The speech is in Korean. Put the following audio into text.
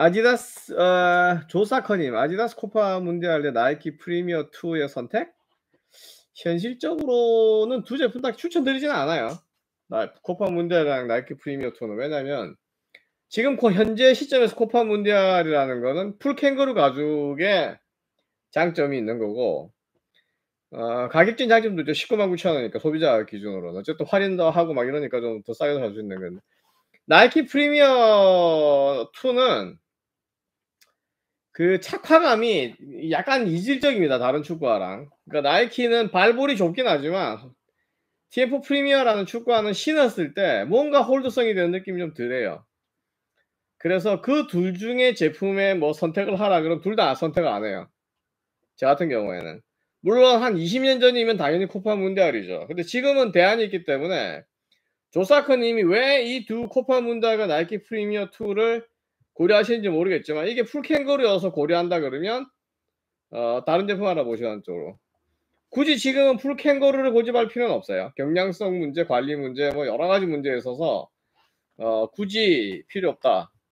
아디다스 어, 조사커님 아디다스 코파 문디알의 나이키 프리미어 2의 선택 현실적으로는 두 제품 다 추천드리지는 않아요. 나 코파 문디알이랑 나이키 프리미어 2는 왜냐면 지금 현재 시점에서 코파 문디알이라는 거는 풀 캥거루 가죽의 장점이 있는 거고 어, 가격적인 장점도 있죠. 19만 9천 원이니까 소비자 기준으로는 어쨌든 할인도 하고 막 이러니까 좀 더 싸게 살 수 있는 건데 나이키 프리미어 2는 그 착화감이 약간 이질적입니다. 다른 축구화랑. 그러니까 나이키는 발볼이 좁긴 하지만 TF 프리미어라는 축구화는 신었을 때 뭔가 홀드성이 되는 느낌이 좀드네요 그래서 그 둘 중에 제품에 뭐 선택을 하라 그럼 둘 다 선택을 안 해요. 저 같은 경우에는. 물론 한 20년 전이면 당연히 코파 문디알이죠. 근데 지금은 대안이 있기 때문에 조사크님이 왜 이 두 코파 문디알과 나이키 프리미어 2를 고려하시는지 모르겠지만 이게 풀캥거루여서 고려한다 그러면 어, 다른 제품 하나 보시는 쪽으로 굳이 지금은 풀캥거루를 고집할 필요는 없어요. 경량성 문제, 관리 문제, 뭐 여러 가지 문제에 있어서 어, 굳이 필요 없다.